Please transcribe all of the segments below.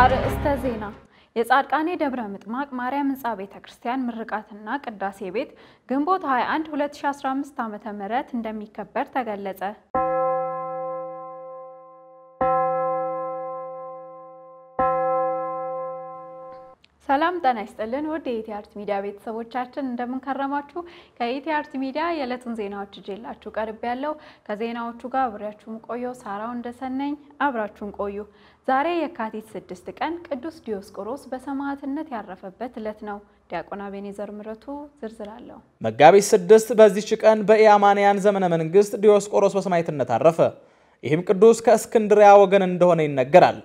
አርእስተ ዜና የጻድቃኔ ደብረ ምጥማቅ ማርያም ሕንፃ ቤተ ክርስቲያን ምርቃትና ቅዳሴ ቤት ግንቦት 21 2015 ዓ.ም እንደሚከበር ተገለጸ። ሰላም ጤና ይስጥልን ውድ የኢቲ አርት ሚዲያ ቤተሰቦቻችን እንደምንከረማችሁ። ከኢቲ አርት ሚዲያ የዕለቱን ዜናዎች እጄላችሁ ቀርብ ያለው ከዜናዎቹ ጋር አብሬያችሁም ቆየው ሳራው እንደሰነኝ አብራችሁን ቆዩ። ዛሬ የካቲት ስድስት ቀን ቅዱስ ዲዮስቆሮስ በሰማዕትነት ያረፈበት ዕለት ነው። ዲያቆን አቤኔዘር ምረቱ ዝርዝር አለው። መጋቢት ስድስት በዚች ቀን በኢአማንያን ዘመነ መንግስት ዲዮስቆሮስ በሰማዕትነት አረፈ። ይህም ቅዱስ ከእስክንድሪያ ወገን እንደሆነ ይነገራል።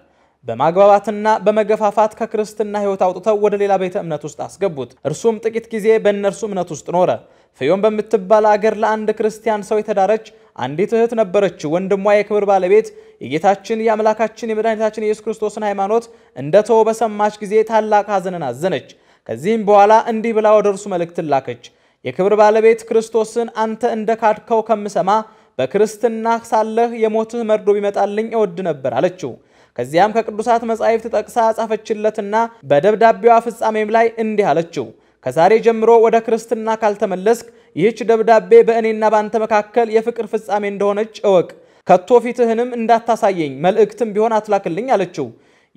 በማግባባትና በመገፋፋት ከክርስትና ሕይወት አውጥተው ወደ ሌላ ቤተ እምነት ውስጥ አስገቡት። እርሱም ጥቂት ጊዜ በእነርሱ እምነት ውስጥ ኖረ። ፍዮን በምትባል አገር ለአንድ ክርስቲያን ሰው የተዳረች አንዲት እህት ነበረች። ወንድሟ የክብር ባለቤት የጌታችን የአምላካችን የመድኃኒታችን ኢየሱስ ክርስቶስን ሃይማኖት እንደተወ በሰማች ጊዜ ታላቅ ሐዘንን አዘነች። ከዚህም በኋላ እንዲህ ብላ ወደ እርሱ መልእክትን ላከች። የክብር ባለቤት ክርስቶስን አንተ እንደ ካድከው ከምሰማ በክርስትና ሳለህ የሞትህ መርዶ ቢመጣልኝ እወድ ነበር አለችው። ከዚያም ከቅዱሳት መጻሕፍት ጠቅሳ ጻፈችለትና በደብዳቤዋ ፍጻሜም ላይ እንዲህ አለችው ከዛሬ ጀምሮ ወደ ክርስትና ካልተመለስክ ይህች ደብዳቤ በእኔና ባንተ መካከል የፍቅር ፍጻሜ እንደሆነች እወቅ። ከቶ ፊትህንም እንዳታሳየኝ መልእክትም ቢሆን አትላክልኝ አለችው።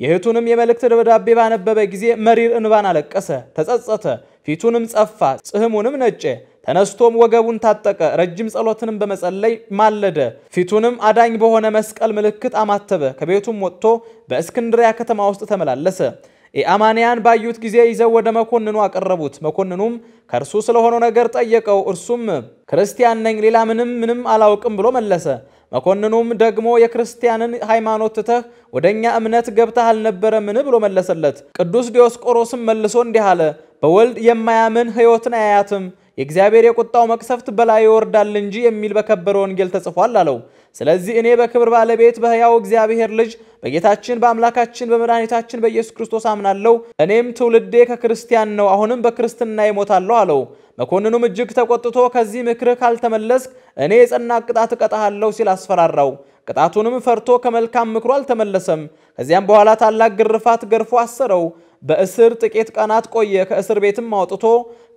የእህቱንም የመልእክት ደብዳቤ ባነበበ ጊዜ መሪር እንባን አለቀሰ፣ ተጸጸተ፣ ፊቱንም ጸፋ፣ ጽህሙንም ነጨ። ተነስቶም ወገቡን ታጠቀ፣ ረጅም ጸሎትንም በመጸለይ ማለደ። ፊቱንም አዳኝ በሆነ መስቀል ምልክት አማተበ። ከቤቱም ወጥቶ በእስክንድሪያ ከተማ ውስጥ ተመላለሰ። የአማንያን ባዩት ጊዜ ይዘው ወደ መኮንኑ አቀረቡት። መኮንኑም ከእርሱ ስለሆነው ነገር ጠየቀው። እርሱም ክርስቲያን ነኝ፣ ሌላ ምንም ምንም አላውቅም ብሎ መለሰ። መኮንኑም ደግሞ የክርስቲያንን ሃይማኖት ትተህ ወደ እኛ እምነት ገብተህ አልነበረምን ብሎ መለሰለት። ቅዱስ ዲዮስቆሮስም መልሶ እንዲህ አለ፣ በወልድ የማያምን ሕይወትን አያያትም የእግዚአብሔር የቁጣው መቅሰፍት በላይ ይወርዳል እንጂ የሚል በከበረ ወንጌል ተጽፏል አለው። ስለዚህ እኔ በክብር ባለቤት በሕያው እግዚአብሔር ልጅ በጌታችን በአምላካችን በመድኃኒታችን በኢየሱስ ክርስቶስ አምናለሁ። እኔም ትውልዴ ከክርስቲያን ነው፣ አሁንም በክርስትና ይሞታለሁ አለው። መኮንኑም እጅግ ተቆጥቶ ከዚህ ምክርህ ካልተመለስክ እኔ የጸና ቅጣት እቀጣሃለሁ ሲል አስፈራራው። ቅጣቱንም ፈርቶ ከመልካም ምክሩ አልተመለሰም። ከዚያም በኋላ ታላቅ ግርፋት ገርፎ አሰረው። በእስር ጥቂት ቀናት ቆየ። ከእስር ቤትም አውጥቶ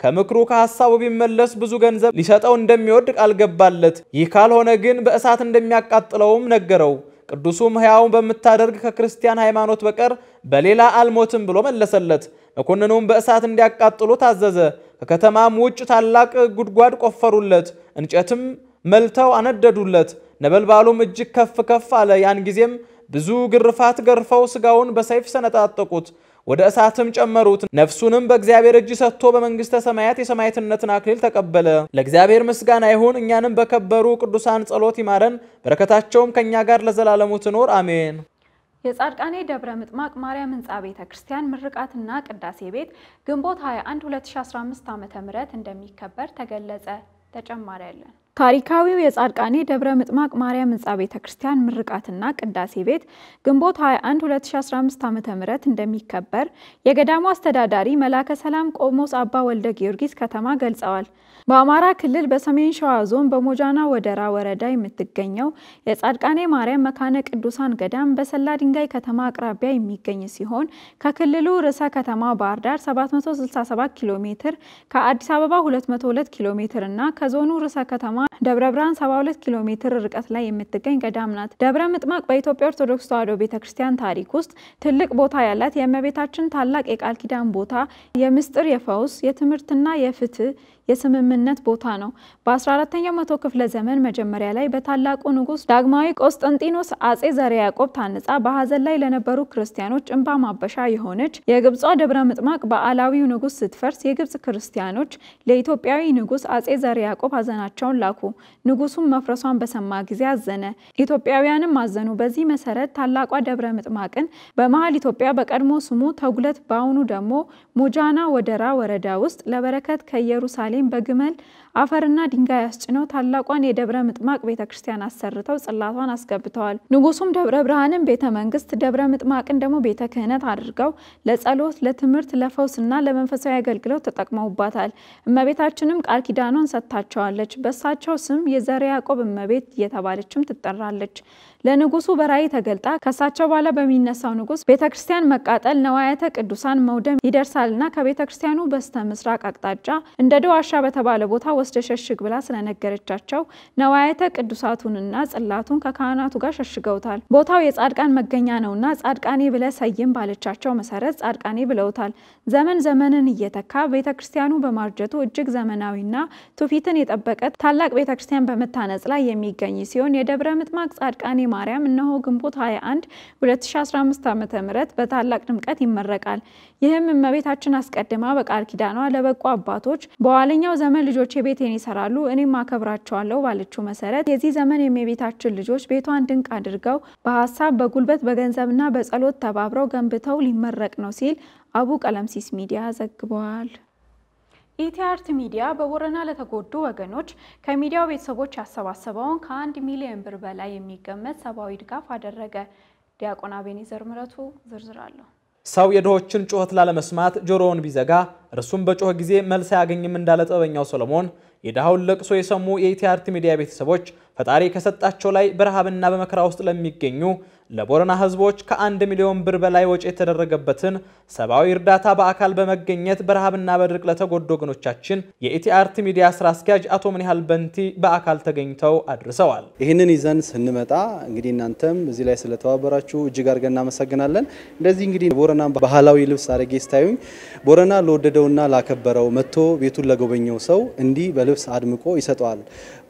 ከምክሩ ከሐሳቡ ቢመለስ ብዙ ገንዘብ ሊሰጠው እንደሚወድ ቃል ገባለት። ይህ ካልሆነ ግን በእሳት እንደሚያቃጥለውም ነገረው። ቅዱሱም ሕያውን በምታደርግ ከክርስቲያን ሃይማኖት በቀር በሌላ አልሞትም ብሎ መለሰለት። መኮንኑም በእሳት እንዲያቃጥሉ ታዘዘ። ከከተማም ውጭ ታላቅ ጉድጓድ ቆፈሩለት፣ እንጨትም መልተው አነደዱለት። ነበልባሉም እጅግ ከፍ ከፍ አለ። ያን ጊዜም ብዙ ግርፋት ገርፈው ስጋውን በሰይፍ ሰነጣጠቁት፣ ወደ እሳትም ጨመሩት። ነፍሱንም በእግዚአብሔር እጅ ሰጥቶ በመንግሥተ ሰማያት የሰማዕትነትን አክሊል ተቀበለ። ለእግዚአብሔር ምስጋና ይሁን። እኛንም በከበሩ ቅዱሳን ጸሎት ይማረን፣ በረከታቸውም ከእኛ ጋር ለዘላለሙ ትኖር አሜን። የጻድቃኔ ደብረ ምጥማቅ ማርያም ህንፃ ቤተ ክርስቲያን ምርቃትና ቅዳሴ ቤት ግንቦት 21 2015 ዓ.ም እንደሚከበር ተገለጸ። ተጨማሪ ያለን ታሪካዊው የጻድቃኔ ደብረ ምጥማቅ ማርያም ህንፃ ቤተ ክርስቲያን ምርቃትና ቅዳሴ ቤት ግንቦት 21 2015 ዓ ም እንደሚከበር የገዳሙ አስተዳዳሪ መላከ ሰላም ቆሞስ አባ ወልደ ጊዮርጊስ ከተማ ገልጸዋል። በአማራ ክልል በሰሜን ሸዋ ዞን በሞጃና ወደራ ወረዳ የምትገኘው የጻድቃኔ ማርያም መካነ ቅዱሳን ገዳም በሰላ ድንጋይ ከተማ አቅራቢያ የሚገኝ ሲሆን ከክልሉ ርዕሰ ከተማ ባህር ዳር 767 ኪሎ ሜትር፣ ከአዲስ አበባ 202 ኪሎ ሜትር እና ከዞኑ ርዕሰ ከተማ ደብረ ብርሃን 72 ኪሎ ሜትር ርቀት ላይ የምትገኝ ገዳም ናት። ደብረ ምጥማቅ በኢትዮጵያ ኦርቶዶክስ ተዋሕዶ ቤተ ክርስቲያን ታሪክ ውስጥ ትልቅ ቦታ ያላት የእመቤታችን ታላቅ የቃል ኪዳን ቦታ፣ የምስጢር፣ የፈውስ፣ የትምህርትና የፍትህ የስምምነት ቦታ ነው። በ14ኛው መቶ ክፍለ ዘመን መጀመሪያ ላይ በታላቁ ንጉስ ዳግማዊ ቆስጠንጢኖስ አጼ ዘር ያዕቆብ ታንጻ በሀዘን ላይ ለነበሩ ክርስቲያኖች እንባ ማበሻ የሆነች የግብጿ ደብረ ምጥማቅ በአላዊው ንጉስ ስትፈርስ የግብጽ ክርስቲያኖች ለኢትዮጵያዊ ንጉስ አጼ ዘር ያዕቆብ ሀዘናቸውን ላኩ። ንጉሱም መፍረሷን በሰማ ጊዜ አዘነ፣ ኢትዮጵያውያንም አዘኑ። በዚህ መሰረት ታላቋ ደብረ ምጥማቅን በመሀል ኢትዮጵያ በቀድሞ ስሙ ተጉለት በአሁኑ ደግሞ ሙጃና ወደራ ወረዳ ውስጥ ለበረከት ከኢየሩሳሌም ኢየሩሳሌም በግመል አፈርና ድንጋይ አስጭነው ታላቋን የደብረ ምጥማቅ ቤተ ክርስቲያን አሰርተው ጽላቷን አስገብተዋል። ንጉሱም ደብረ ብርሃንን ቤተ መንግስት፣ ደብረ ምጥማቅን ደግሞ ቤተ ክህነት አድርገው ለጸሎት፣ ለትምህርት፣ ለፈውስና ለመንፈሳዊ አገልግሎት ተጠቅመውባታል። እመቤታችንም ቃል ኪዳኗን ሰጥታቸዋለች። በሳቸው ስም የዘረ ያዕቆብ እመቤት እየተባለችም ትጠራለች። ለንጉሱ በራእይ ተገልጣ ከሳቸው በኋላ በሚነሳው ንጉስ ቤተ ክርስቲያን መቃጠል፣ ነዋያተ ቅዱሳን መውደም ይደርሳልና ከቤተ ክርስቲያኑ በስተ ምስራቅ አቅጣጫ እንደ ደዋሻ በተባለ ቦታ ወስደ ሸሽግ ብላ ስለነገረቻቸው ነዋያተ ቅዱሳቱንና ጽላቱን ከካህናቱ ጋር ሸሽገውታል። ቦታው የጻድቃን መገኛ ነውና ጻድቃኔ ብለ ሰይም ባለቻቸው መሰረት ጻድቃኔ ብለውታል። ዘመን ዘመንን እየተካ ቤተ ክርስቲያኑ በማርጀቱ እጅግ ዘመናዊና ትውፊትን የጠበቀ ታላቅ ቤተ ክርስቲያን በመታነጽ ላይ የሚገኝ ሲሆን የደብረ ምጥማቅ ጻድቃኔ ማርያም እነሆ ግንቦት 21 2015 ዓ ም በታላቅ ድምቀት ይመረቃል። ይህም እመቤታችን አስቀድማ በቃል ኪዳኗ ለበቁ አባቶች በኋለኛው ዘመን ልጆች ቤቴን ይሰራሉ እኔም አከብራቸዋለሁ ባለችው መሰረት የዚህ ዘመን የእመቤታችን ልጆች ቤቷን ድንቅ አድርገው በሀሳብ በጉልበት በገንዘብና በጸሎት ተባብረው ገንብተው ሊመረቅ ነው ሲል አቡ ቀለምሲስ ሚዲያ ዘግበዋል። ኢቲ አርት ሚዲያ በቦረና ለተጎዱ ወገኖች ከሚዲያው ቤተሰቦች ያሰባሰበውን ከአንድ ሚሊዮን ብር በላይ የሚገመት ሰብአዊ ድጋፍ አደረገ። ዲያቆን አቤኔዘር ምረቱ ዝርዝር አለው ሰው የድሆችን ጩኸት ላለመስማት ጆሮውን ቢዘጋ እርሱም በጮኸ ጊዜ መልስ አያገኝም እንዳለ ጥበበኛው ሰሎሞን የድሃውን ለቅሶ የሰሙ የኢቲ አርት ሚዲያ ቤተሰቦች ፈጣሪ ከሰጣቸው ላይ በረሃብና በመከራ ውስጥ ለሚገኙ ለቦረና ህዝቦች ከአንድ ሚሊዮን ብር በላይ ወጪ የተደረገበትን ሰብአዊ እርዳታ በአካል በመገኘት በረሃብና በድርቅ ለተጎዱ ወገኖቻችን የኢቲአርቲ ሚዲያ ስራ አስኪያጅ አቶ ምንያህል በንቲ በአካል ተገኝተው አድርሰዋል። ይህንን ይዘን ስንመጣ እንግዲህ እናንተም እዚህ ላይ ስለተባበራችሁ እጅግ አድርገን እናመሰግናለን። እንደዚህ እንግዲህ ቦረና ባህላዊ ልብስ አድርጌ ስታዩኝ ቦረና ለወደደውና ላከበረው መጥቶ ቤቱን ለጎበኘው ሰው እንዲህ በልብስ አድምቆ ይሰጠዋል።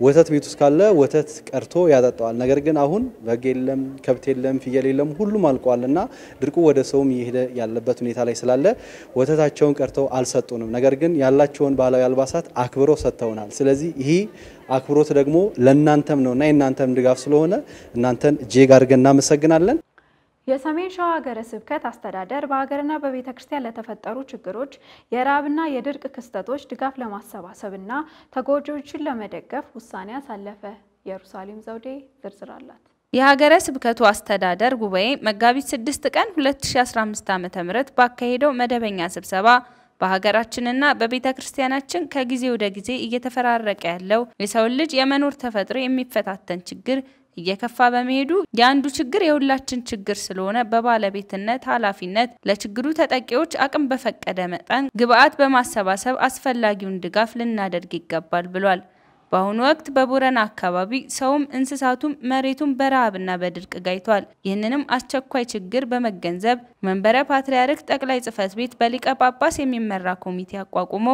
ወተት ቤት ውስጥ ካለ ወተት መተት ቀርቶ ያጠጣዋል። ነገር ግን አሁን በግ የለም፣ ከብት የለም፣ ፍየል የለም፣ ሁሉም አልቋል እና ድርቁ ወደ ሰውም እየሄደ ያለበት ሁኔታ ላይ ስላለ ወተታቸውን ቀርተው አልሰጡንም። ነገር ግን ያላቸውን ባህላዊ አልባሳት አክብሮ ሰጥተውናል። ስለዚህ ይህ አክብሮት ደግሞ ለእናንተም እና የእናንተም ድጋፍ ስለሆነ እናንተን እጅግ አድርገን እናመሰግናለን። የሰሜን ሸዋ ሀገረ ስብከት አስተዳደር በሀገርና በቤተ ክርስቲያን ለተፈጠሩ ችግሮች የራብና የድርቅ ክስተቶች ድጋፍ ለማሰባሰብና ተጎጂዎችን ለመደገፍ ውሳኔ አሳለፈ። ኢየሩሳሌም ዘውዴ ዝርዝር አላት። የሀገረ ስብከቱ አስተዳደር ጉባኤ መጋቢት 6 ቀን 2015 ዓ.ም ባካሄደው መደበኛ ስብሰባ በሀገራችንና በቤተ ክርስቲያናችን ከጊዜ ወደ ጊዜ እየተፈራረቀ ያለው የሰውን ልጅ የመኖር ተፈጥሮ የሚፈታተን ችግር እየከፋ በመሄዱ የአንዱ ችግር የሁላችን ችግር ስለሆነ በባለቤትነት ኃላፊነት ለችግሩ ተጠቂዎች አቅም በፈቀደ መጠን ግብአት በማሰባሰብ አስፈላጊውን ድጋፍ ልናደርግ ይገባል ብሏል። በአሁኑ ወቅት በቦረና አካባቢ ሰውም እንስሳቱም መሬቱም በረሃብና በድርቅ ጋይቷል። ይህንንም አስቸኳይ ችግር በመገንዘብ መንበረ ፓትርያርክ ጠቅላይ ጽህፈት ቤት በሊቀ ጳጳስ የሚመራ ኮሚቴ አቋቁሞ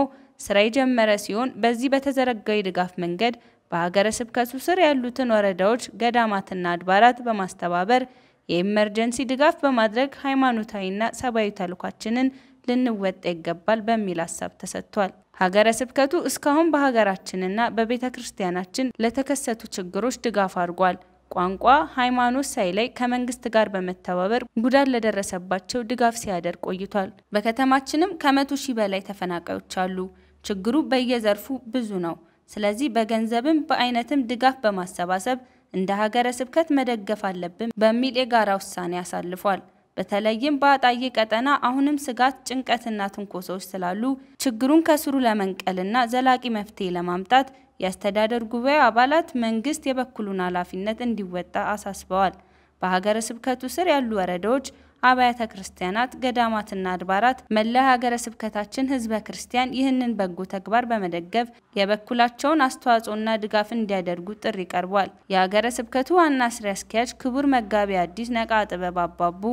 ስራ የጀመረ ሲሆን በዚህ በተዘረጋው የድጋፍ መንገድ በሀገረ ስብከቱ ስር ያሉትን ወረዳዎች፣ ገዳማትና አድባራት በማስተባበር የኢመርጀንሲ ድጋፍ በማድረግ ሃይማኖታዊና ሰብአዊ ተልኳችንን ልንወጣ ይገባል በሚል ሀሳብ ተሰጥቷል። ሀገረ ስብከቱ እስካሁን በሀገራችንና በቤተ ክርስቲያናችን ለተከሰቱ ችግሮች ድጋፍ አድርጓል። ቋንቋ፣ ሃይማኖት ሳይለይ ከመንግስት ጋር በመተባበር ጉዳት ለደረሰባቸው ድጋፍ ሲያደርግ ቆይቷል። በከተማችንም ከመቶ ሺህ በላይ ተፈናቃዮች አሉ። ችግሩ በየዘርፉ ብዙ ነው። ስለዚህ በገንዘብም በአይነትም ድጋፍ በማሰባሰብ እንደ ሀገረ ስብከት መደገፍ አለብን በሚል የጋራ ውሳኔ አሳልፏል። በተለይም በአጣዬ ቀጠና አሁንም ስጋት፣ ጭንቀትና ትንኮሳዎች ስላሉ ችግሩን ከስሩ ለመንቀልና ዘላቂ መፍትሄ ለማምጣት የአስተዳደር ጉባኤ አባላት መንግስት የበኩሉን ኃላፊነት እንዲወጣ አሳስበዋል። በሀገረ ስብከቱ ስር ያሉ ወረዳዎች አብያተ ክርስቲያናት፣ ገዳማትና አድባራት መላ ሀገረ ስብከታችን ህዝበ ክርስቲያን ይህንን በጎ ተግባር በመደገፍ የበኩላቸውን አስተዋጽኦና ድጋፍ እንዲያደርጉ ጥሪ ቀርቧል። የሀገረ ስብከቱ ዋና ስራ አስኪያጅ ክቡር መጋቢ አዲስ ነቃ ጥበብ አባቡ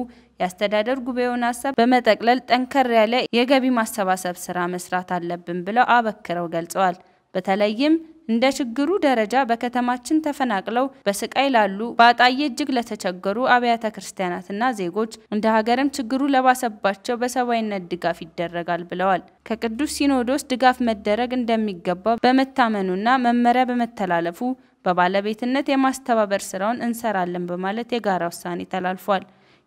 የአስተዳደር ጉባኤውን ሀሳብ በመጠቅለል ጠንከር ያለ የገቢ ማሰባሰብ ስራ መስራት አለብን ብለው አበክረው ገልጸዋል። በተለይም እንደ ችግሩ ደረጃ በከተማችን ተፈናቅለው በስቃይ ላሉ በአጣዬ እጅግ ለተቸገሩ አብያተ ክርስቲያናትና ዜጎች እንደ ሀገርም ችግሩ ለባሰባቸው በሰብአዊነት ድጋፍ ይደረጋል ብለዋል። ከቅዱስ ሲኖዶስ ድጋፍ መደረግ እንደሚገባ በመታመኑና መመሪያ በመተላለፉ በባለቤትነት የማስተባበር ስራውን እንሰራለን በማለት የጋራ ውሳኔ ተላልፏል።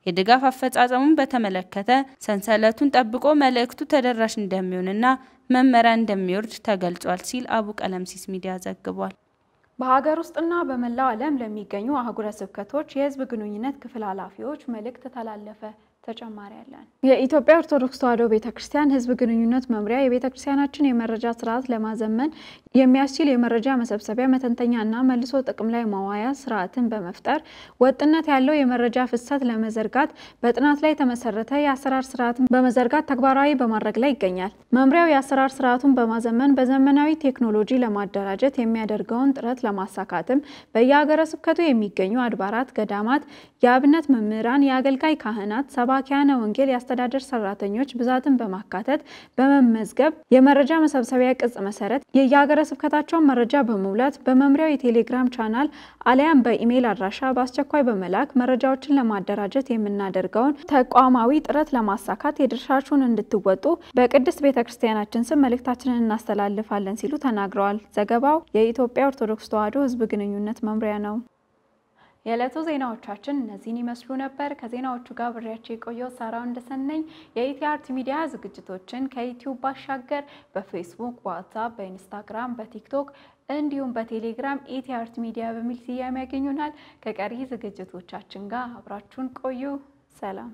የድጋፍ አፈጻጸሙን በተመለከተ ሰንሰለቱን ጠብቆ መልእክቱ ተደራሽ እንደሚሆንና መመሪያ እንደሚወርድ ተገልጿል ሲል አቡ ቀለምሲስ ሚዲያ ዘግቧል። በሀገር ውስጥና በመላው ዓለም ለሚገኙ አህጉረ ስብከቶች የህዝብ ግንኙነት ክፍል ኃላፊዎች መልእክት ተላለፈ። ተጨማሪ አለን። የኢትዮጵያ ኦርቶዶክስ ተዋሕዶ ቤተክርስቲያን ህዝብ ሕዝብ ግንኙነት መምሪያ የቤተክርስቲያናችን የመረጃ ስርዓት ለማዘመን የሚያስችል የመረጃ መሰብሰቢያ መተንተኛ እና መልሶ ጥቅም ላይ ማዋያ ስርዓትን በመፍጠር ወጥነት ያለው የመረጃ ፍሰት ለመዘርጋት በጥናት ላይ የተመሰረተ የአሰራር ስርዓትን በመዘርጋት ተግባራዊ በማድረግ ላይ ይገኛል። መምሪያው የአሰራር ስርዓቱን በማዘመን በዘመናዊ ቴክኖሎጂ ለማደራጀት የሚያደርገውን ጥረት ለማሳካትም በየሀገረ ስብከቱ የሚገኙ አድባራት፣ ገዳማት፣ የአብነት መምህራን፣ የአገልጋይ ካህናት ሰባ የሰባኪያነ ወንጌል የአስተዳደር ሰራተኞች ብዛትን በማካተት በመመዝገብ የመረጃ መሰብሰቢያ ቅጽ መሰረት የየሀገረ ስብከታቸውን መረጃ በመሙላት በመምሪያው የቴሌግራም ቻናል አሊያም በኢሜይል አድራሻ በአስቸኳይ በመላክ መረጃዎችን ለማደራጀት የምናደርገውን ተቋማዊ ጥረት ለማሳካት የድርሻችሁን እንድትወጡ በቅድስት ቤተ ክርስቲያናችን ስም መልእክታችንን እናስተላልፋለን ሲሉ ተናግረዋል። ዘገባው የኢትዮጵያ ኦርቶዶክስ ተዋሕዶ ሕዝብ ግንኙነት መምሪያ ነው። የዕለቱ ዜናዎቻችን እነዚህን ይመስሉ ነበር። ከዜናዎቹ ጋር ብሬያቸው የቆየው ሳራ እንደሰነኝ። የኢቲ አርት ሚዲያ ዝግጅቶችን ከዩቲዩብ ባሻገር በፌስቡክ፣ ዋትሳፕ፣ በኢንስታግራም፣ በቲክቶክ እንዲሁም በቴሌግራም ኢቲ አርት ሚዲያ በሚል ስያሜ ያገኙናል። ከቀሪ ዝግጅቶቻችን ጋር አብራችሁን ቆዩ። ሰላም